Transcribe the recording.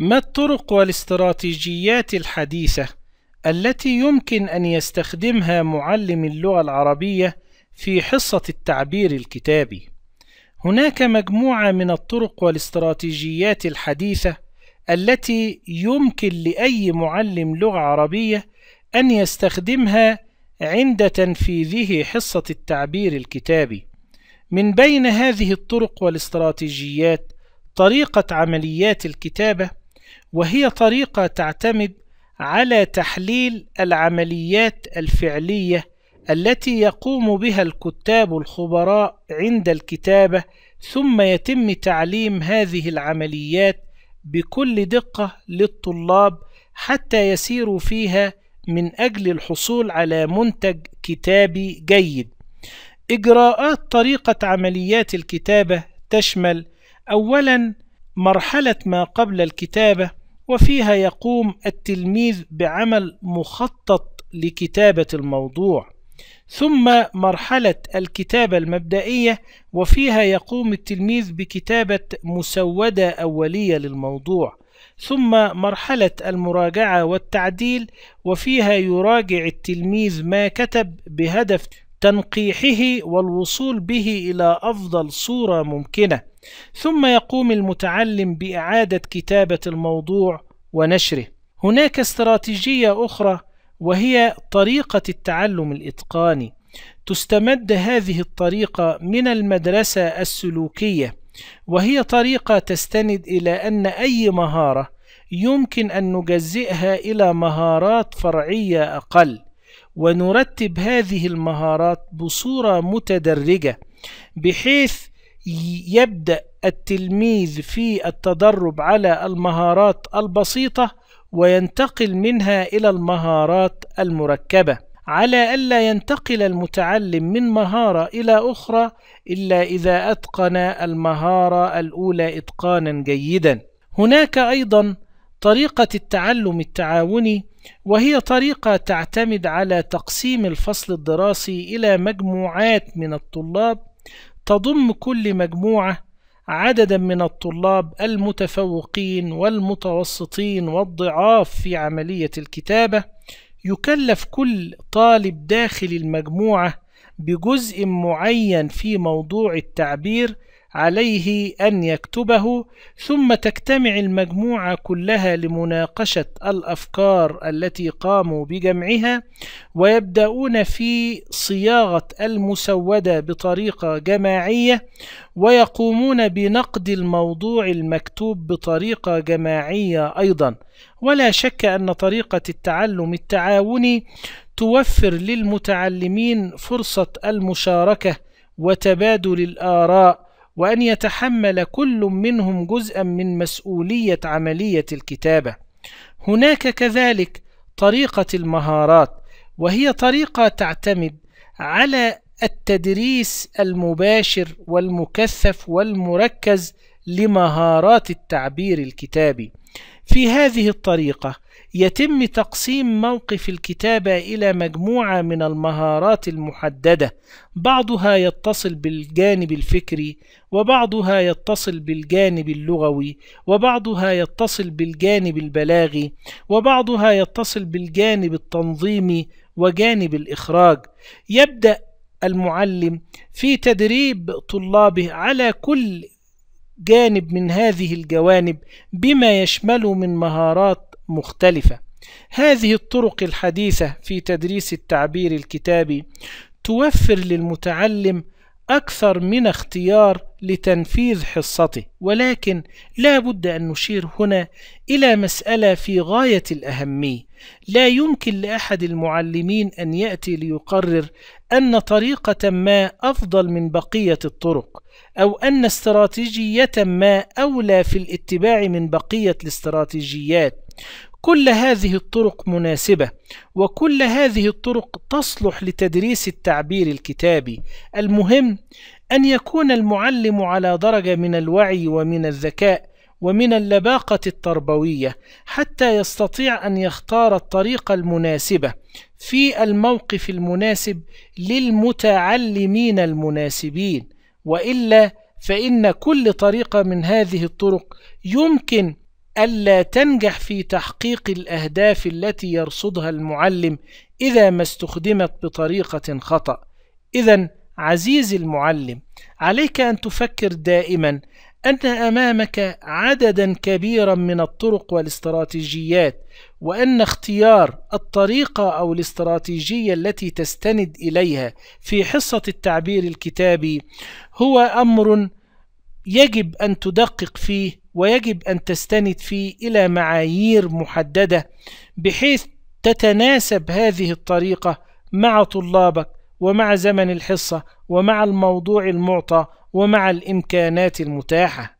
ما الطرق والاستراتيجيات الحديثة التي يمكن أن يستخدمها معلم اللغة العربية في حصة التعبير الكتابي؟ هناك مجموعة من الطرق والاستراتيجيات الحديثة التي يمكن لأي معلم لغة عربية أن يستخدمها عند تنفيذه حصة التعبير الكتابي. من بين هذه الطرق والاستراتيجيات طريقة عمليات الكتابة وهي طريقة تعتمد على تحليل العمليات الفعلية التي يقوم بها الكتاب الخبراء عند الكتابة ثم يتم تعليم هذه العمليات بكل دقة للطلاب حتى يسيروا فيها من أجل الحصول على منتج كتابي جيد. إجراءات طريقة عمليات الكتابة تشمل أولاً مرحلة ما قبل الكتابة وفيها يقوم التلميذ بعمل مخطط لكتابة الموضوع ثم مرحلة الكتابة المبدئية وفيها يقوم التلميذ بكتابة مسودة أولية للموضوع ثم مرحلة المراجعة والتعديل وفيها يراجع التلميذ ما كتب بهدف تنقيحه والوصول به إلى أفضل صورة ممكنة ثم يقوم المتعلم بإعادة كتابة الموضوع ونشره هناك استراتيجية أخرى وهي طريقة التعلم الإتقاني تستمد هذه الطريقة من المدرسة السلوكية وهي طريقة تستند إلى أن أي مهارة يمكن أن نجزئها إلى مهارات فرعية أقل ونرتب هذه المهارات بصورة متدرجة بحيث يبدأ التلميذ في التدرب على المهارات البسيطة وينتقل منها إلى المهارات المركبة على ألا ينتقل المتعلم من مهارة إلى أخرى إلا إذا أتقن المهارة الأولى إتقانا جيدا هناك أيضا طريقة التعلم التعاوني وهي طريقة تعتمد على تقسيم الفصل الدراسي إلى مجموعات من الطلاب تضم كل مجموعة عددا من الطلاب المتفوقين والمتوسطين والضعاف في عملية الكتابة يكلف كل طالب داخل المجموعة بجزء معين في موضوع التعبير عليه أن يكتبه ثم تجتمع المجموعة كلها لمناقشة الأفكار التي قاموا بجمعها ويبدأون في صياغة المسودة بطريقة جماعية ويقومون بنقد الموضوع المكتوب بطريقة جماعية أيضا ولا شك أن طريقة التعلم التعاوني توفر للمتعلمين فرصة المشاركة وتبادل الآراء وأن يتحمل كل منهم جزءا من مسؤولية عملية الكتابة. هناك كذلك طريقة المهارات، وهي طريقة تعتمد على التدريس المباشر والمكثف والمركز لمهارات التعبير الكتابي في هذه الطريقة يتم تقسيم موقف الكتابة إلى مجموعة من المهارات المحددة بعضها يتصل بالجانب الفكري وبعضها يتصل بالجانب اللغوي وبعضها يتصل بالجانب البلاغي وبعضها يتصل بالجانب التنظيمي وجانب الإخراج يبدأ المعلم في تدريب طلابه على كل جانب من هذه الجوانب بما يشمله من مهارات مختلفة هذه الطرق الحديثة في تدريس التعبير الكتابي توفر للمتعلم أكثر من اختيار لتنفيذ حصته ولكن لا بد أن نشير هنا إلى مسألة في غاية الأهمية لا يمكن لأحد المعلمين أن يأتي ليقرر أن طريقة ما أفضل من بقية الطرق أو أن استراتيجية ما أولى في الاتباع من بقية الاستراتيجيات كل هذه الطرق مناسبة وكل هذه الطرق تصلح لتدريس التعبير الكتابي المهم أن يكون المعلم على درجة من الوعي ومن الذكاء ومن اللباقة التربوية حتى يستطيع أن يختار الطريقة المناسبة في الموقف المناسب للمتعلمين المناسبين وإلا فإن كل طريقة من هذه الطرق يمكن ألا تنجح في تحقيق الأهداف التي يرصدها المعلم إذا ما استخدمت بطريقة خطأ إذا عزيزي المعلم عليك أن تفكر دائما أن أمامك عددا كبيرا من الطرق والاستراتيجيات وأن اختيار الطريقة أو الاستراتيجية التي تستند إليها في حصة التعبير الكتابي هو أمر يجب أن تدقق فيه ويجب أن تستند فيه إلى معايير محددة بحيث تتناسب هذه الطريقة مع طلابك ومع زمن الحصة ومع الموضوع المعطى ومع الإمكانات المتاحة